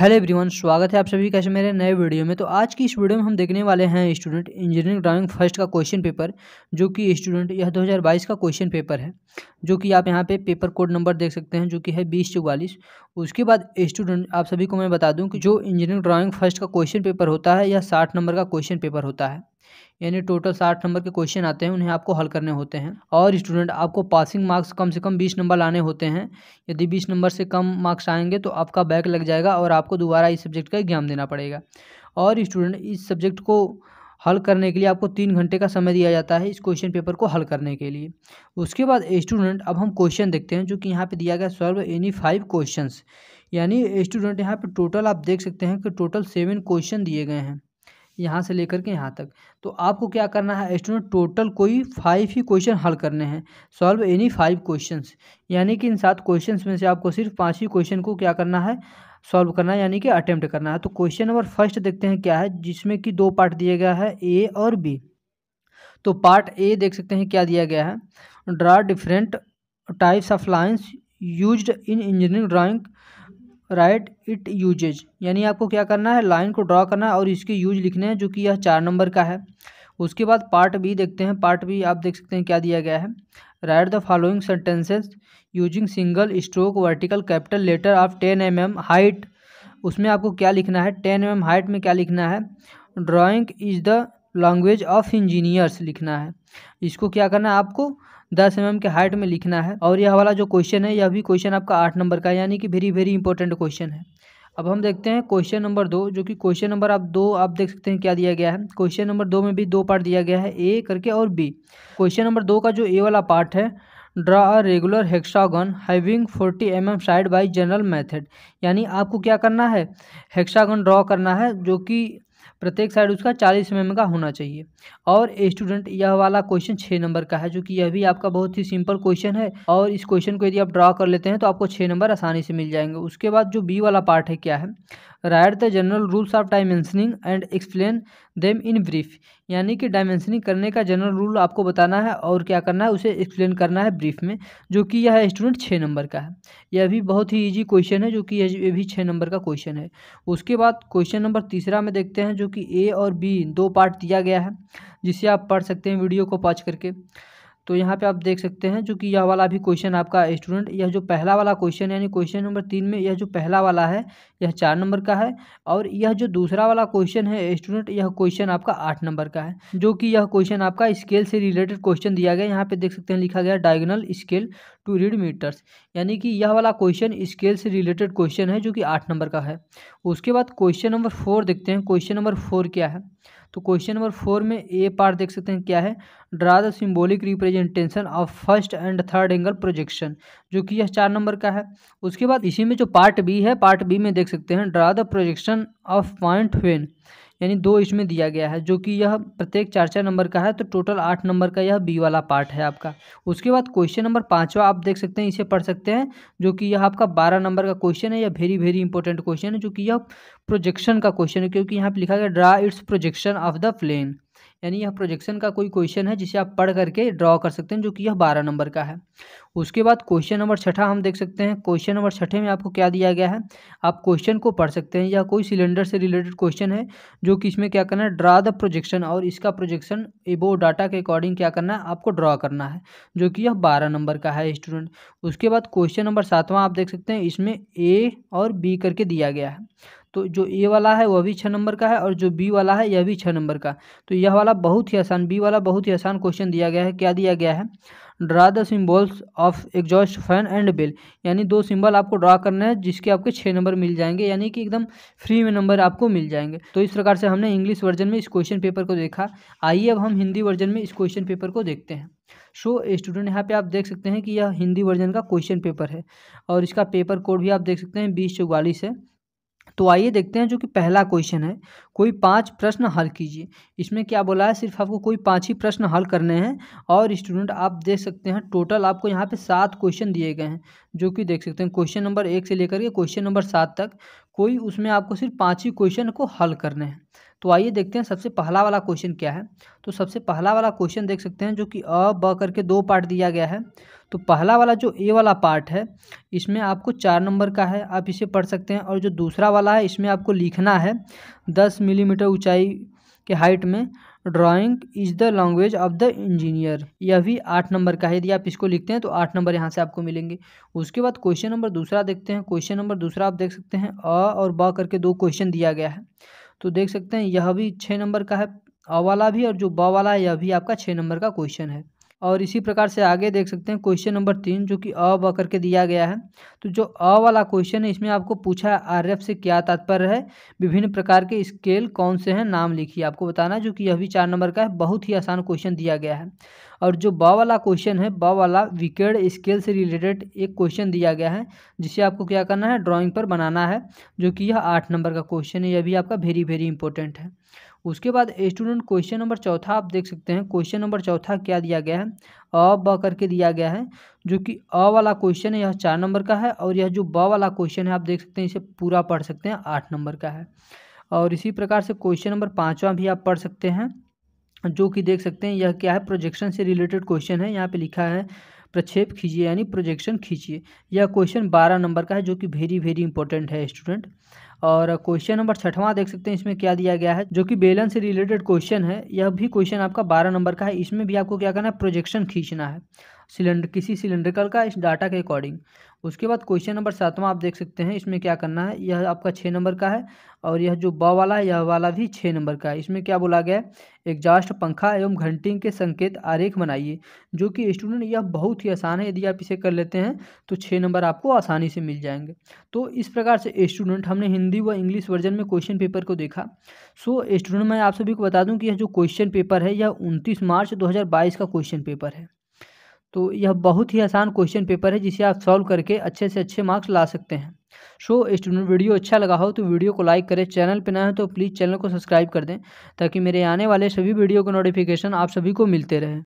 hello everyone स्वागत है आप सभी कैसे मेरे नए वीडियो में तो आज की इस वीडियो में हम देखने वाले हैं स्टूडेंट इंजीनियरिंग ड्राइंग फर्स्ट का क्वेश्चन पेपर जो कि स्टूडेंट यह 2022 का क्वेश्चन पेपर है जो कि आप यहां पे पेपर कोड नंबर देख सकते हैं जो कि है बीस चौवालीस उसके बाद स्टूडेंट आप सभी को मैं बता दूँ कि जो इंजीनियरिंग ड्राइंग फर्स्ट का क्वेश्चन पेपर होता है यह साठ नंबर का क्वेश्चन पेपर होता है यानी टोटल साठ नंबर के क्वेश्चन आते हैं उन्हें आपको हल करने होते हैं और स्टूडेंट आपको पासिंग मार्क्स कम से कम बीस नंबर लाने होते हैं यदि बीस नंबर से कम मार्क्स आएंगे तो आपका बैक लग जाएगा और आपको दोबारा इस सब्जेक्ट का एग्जाम देना पड़ेगा और स्टूडेंट इस सब्जेक्ट को हल करने के लिए आपको तीन घंटे का समय दिया जाता है इस क्वेश्चन पेपर को हल करने के लिए उसके बाद स्टूडेंट अब हम क्वेश्चन देखते हैं जो कि यहाँ पे दिया गया सॉल्व एनी फाइव क्वेश्चंस यानी स्टूडेंट यहाँ पे टोटल आप देख सकते हैं कि टोटल सेवन क्वेश्चन दिए गए हैं यहाँ से लेकर के यहाँ तक तो आपको क्या करना है स्टूडेंट टोटल कोई फाइव ही क्वेश्चन हल करने हैं सॉल्व एनी फाइव क्वेश्चंस यानी कि इन सात क्वेश्चंस में से आपको सिर्फ पाँच ही क्वेश्चन को क्या करना है सॉल्व करना है यानी कि अटेम्प्ट करना है तो क्वेश्चन नंबर फर्स्ट देखते हैं क्या है जिसमें कि दो पार्ट दिया गया है ए और बी तो पार्ट ए देख सकते हैं क्या दिया गया है draw different types of lines use in engineering drawing write it uses यानी आपको क्या करना है लाइन को ड्रॉ करना है और इसके यूज लिखने हैं जो कि यह चार नंबर का है उसके बाद पार्ट बी देखते हैं पार्ट बी आप देख सकते हैं क्या दिया गया है write the following sentences using single stroke vertical capital letter of ten M M height उसमें आपको क्या लिखना है टेन एम एम हाइट में क्या लिखना है drawing is the language of engineers लिखना है इसको क्या करना है आपको दस एम mm के हाइट में लिखना है और यह वाला जो क्वेश्चन है यह भी क्वेश्चन आपका आठ नंबर का यानी कि वेरी वेरी इंपॉर्टेंट क्वेश्चन है अब हम देखते हैं क्वेश्चन नंबर दो जो कि क्वेश्चन नंबर आप दो आप देख सकते हैं क्या दिया गया है क्वेश्चन नंबर दो में भी दो पार्ट दिया गया है ए करके और बी क्वेश्चन नंबर दो का जो ए वाला पार्ट है draw a regular hexagon having forty M M side by general method यानी आपको क्या करना है हेक्सागन ड्रॉ करना है जो कि प्रत्येक साइड उसका चालीस एम का होना चाहिए और स्टूडेंट यह वाला क्वेश्चन छः नंबर का है जो कि यह भी आपका बहुत ही सिंपल क्वेश्चन है और इस क्वेश्चन को यदि आप ड्रा कर लेते हैं तो आपको छः नंबर आसानी से मिल जाएंगे उसके बाद जो बी वाला पार्ट है क्या है write the general rules of dimensioning and explain them in brief यानी कि डायमेंशनिंग करने का जनरल रूल आपको बताना है और क्या करना है उसे एक्सप्लेन करना है ब्रीफ में जो कि यह स्टूडेंट छः नंबर का है यह भी बहुत ही ईजी क्वेश्चन है जो कि यह भी छः नंबर का क्वेश्चन है उसके बाद क्वेश्चन नंबर तीसरा में देखते हैं जो कि ए और बी दो पार्ट दिया गया है जिसे आप पढ़ सकते हैं वीडियो को पॉज करके तो यहाँ पे आप देख सकते हैं जो कि यह वाला भी क्वेश्चन आपका स्टूडेंट यह जो पहला वाला क्वेश्चन यानी क्वेश्चन नंबर तीन में यह जो पहला वाला है यह चार नंबर का है और यह जो दूसरा वाला क्वेश्चन है स्टूडेंट यह क्वेश्चन आपका आठ नंबर का है जो कि यह क्वेश्चन आपका स्केल से रिलेटेड क्वेश्चन दिया गया यहाँ पे देख सकते हैं लिखा गया diagonal scale to read metres यानी कि यह वाला क्वेश्चन स्केल से रिलेटेड क्वेश्चन है जो कि आठ नंबर का है उसके बाद क्वेश्चन नंबर फोर देखते हैं क्वेश्चन नंबर फोर क्या है तो क्वेश्चन नंबर फोर में ए पार्ट देख सकते हैं क्या है draw the symbolic representation of first and third angle projection जो कि यह चार नंबर का है उसके बाद इसी में जो पार्ट बी है पार्ट बी में देख सकते हैं draw the projection of point when यानी दो इसमें दिया गया है जो कि यह प्रत्येक चार चार नंबर का है तो टोटल आठ नंबर का यह बी वाला पार्ट है आपका उसके बाद क्वेश्चन नंबर पाँचवा आप देख सकते हैं इसे पढ़ सकते हैं जो कि यह आपका बारह नंबर का क्वेश्चन है यह वेरी वेरी इंपॉर्टेंट क्वेश्चन है जो कि यह प्रोजेक्शन का क्वेश्चन है क्योंकि यहाँ पर लिखा गया draw its projection of the plane यानी यह प्रोजेक्शन का कोई क्वेश्चन है जिसे आप पढ़ करके ड्रॉ कर सकते हैं जो कि यह बारह नंबर का है उसके बाद क्वेश्चन नंबर छठा हम देख सकते हैं क्वेश्चन नंबर छठे में आपको क्या दिया गया है आप क्वेश्चन को पढ़ सकते हैं या कोई सिलेंडर से रिलेटेड क्वेश्चन है जो कि इसमें क्या करना है ड्रा द प्रोजेक्शन और इसका प्रोजेक्शन एबो डाटा के अकॉर्डिंग क्या करना है आपको ड्रॉ करना है जो कि यह बारह नंबर का है स्टूडेंट उसके बाद क्वेश्चन नंबर सातवां आप देख सकते हैं इसमें ए और बी करके दिया गया है तो जो ए वाला है वह भी छः नंबर का है और जो बी वाला है यह भी छः नंबर का तो यह वाला बहुत ही आसान बी वाला बहुत ही आसान क्वेश्चन दिया गया है क्या दिया गया है draw the symbols of exhaust fan and bell यानी दो सिंबल आपको ड्रा करना है जिसके आपके छः नंबर मिल जाएंगे यानी कि एकदम फ्री में नंबर आपको मिल जाएंगे तो इस प्रकार से हमने इंग्लिश वर्जन में इस क्वेश्चन पेपर को देखा आइए अब हम हिंदी वर्जन में इस क्वेश्चन पेपर को देखते हैं सो स्टूडेंट यहाँ पे आप देख सकते हैं कि यह हिंदी वर्जन का क्वेश्चन पेपर है और इसका पेपर कोड भी आप देख सकते हैं बीस चौवालीस है तो आइए देखते हैं जो कि पहला क्वेश्चन है कोई पांच प्रश्न हल कीजिए इसमें क्या बोला है सिर्फ आपको कोई पांच ही प्रश्न हल करने हैं और स्टूडेंट आप देख सकते हैं टोटल आपको यहाँ पे सात क्वेश्चन दिए गए हैं जो कि देख सकते हैं क्वेश्चन नंबर एक से लेकर के क्वेश्चन नंबर सात तक कोई उसमें आपको सिर्फ पाँच ही क्वेश्चन को हल करने हैं तो आइए देखते हैं सबसे पहला वाला क्वेश्चन क्या है तो सबसे पहला वाला क्वेश्चन देख सकते हैं जो कि अ ब करके दो पार्ट दिया गया है तो पहला वाला जो ए वाला पार्ट है इसमें आपको चार नंबर का है आप इसे पढ़ सकते हैं और जो दूसरा वाला है इसमें आपको लिखना है दस मिलीमीटर ऊँचाई के हाइट में drawing is the language of the engineer यह भी आठ नंबर का है यदि आप इसको लिखते हैं तो आठ नंबर यहाँ से आपको मिलेंगे उसके बाद क्वेश्चन नंबर दूसरा देखते हैं क्वेश्चन नंबर दूसरा आप देख सकते हैं अ और ब करके दो क्वेश्चन दिया गया है तो देख सकते हैं यह भी छः नंबर का है अ वाला भी और जो ब वाला है यह भी आपका छः नंबर का क्वेश्चन है और इसी प्रकार से आगे देख सकते हैं क्वेश्चन नंबर तीन जो कि अ व करके दिया गया है तो जो अ वाला क्वेश्चन है इसमें आपको पूछा है आर से क्या तात्पर्य है विभिन्न प्रकार के स्केल कौन से हैं नाम लिखिए आपको बताना जो कि यह भी चार नंबर का है बहुत ही आसान क्वेश्चन दिया गया है और जो ब वाला क्वेश्चन है ब वाला विकेड स्केल से रिलेटेड एक क्वेश्चन दिया गया है जिसे आपको क्या करना है ड्राॅइंग पर बनाना है जो कि यह आठ नंबर का क्वेश्चन है यह भी आपका वेरी वेरी इंपॉर्टेंट है उसके बाद स्टूडेंट क्वेश्चन नंबर चौथा आप देख सकते हैं क्वेश्चन नंबर चौथा क्या दिया गया है अ ब करके दिया गया है जो कि अ वाला क्वेश्चन है यह चार नंबर का है और यह जो ब वाला क्वेश्चन है आप देख सकते हैं इसे पूरा पढ़ सकते हैं आठ नंबर का है और इसी प्रकार से क्वेश्चन नंबर पाँचवा भी आप पढ़ सकते हैं जो कि देख सकते हैं यह क्या है प्रोजेक्शन से रिलेटेड क्वेश्चन है यहाँ पे लिखा है प्रक्षेप खींचिए यानी प्रोजेक्शन खींचिए यह क्वेश्चन बारह नंबर का है जो कि वेरी वेरी इंपॉर्टेंट है स्टूडेंट और क्वेश्चन नंबर छठवां देख सकते हैं इसमें क्या दिया गया है जो कि बेलन से रिलेटेड क्वेश्चन है यह भी क्वेश्चन आपका बारह नंबर का है इसमें भी आपको क्या करना है प्रोजेक्शन खींचना है सिलेंडर किसी सिलेंड्रिकल का इस डाटा के अकॉर्डिंग उसके बाद क्वेश्चन नंबर सातवां आप देख सकते हैं इसमें क्या करना है यह आपका छः नंबर का है और यह जो ब वाला है यह वाला भी छः नंबर का है इसमें क्या बोला गया है एग्जास्ट पंखा एवं घंटिंग के संकेत आरेख बनाइए जो कि स्टूडेंट यह बहुत ही आसान है यदि आप इसे कर लेते हैं तो छः नंबर आपको आसानी से मिल जाएंगे तो इस प्रकार से स्टूडेंट हमने हिंदी व इंग्लिश वर्जन में क्वेश्चन पेपर को देखा सो स्टूडेंट मैं आप सभी को बता दूँ कि यह जो क्वेश्चन पेपर है यह उनतीस मार्च दो का क्वेश्चन पेपर है तो यह बहुत ही आसान क्वेश्चन पेपर है जिसे आप सॉल्व करके अच्छे से अच्छे मार्क्स ला सकते हैं सो so, स्टूडेंट वीडियो अच्छा लगा हो तो वीडियो को लाइक करें चैनल पर ना हो तो प्लीज़ चैनल को सब्सक्राइब कर दें ताकि मेरे आने वाले सभी वीडियो का नोटिफिकेशन आप सभी को मिलते रहे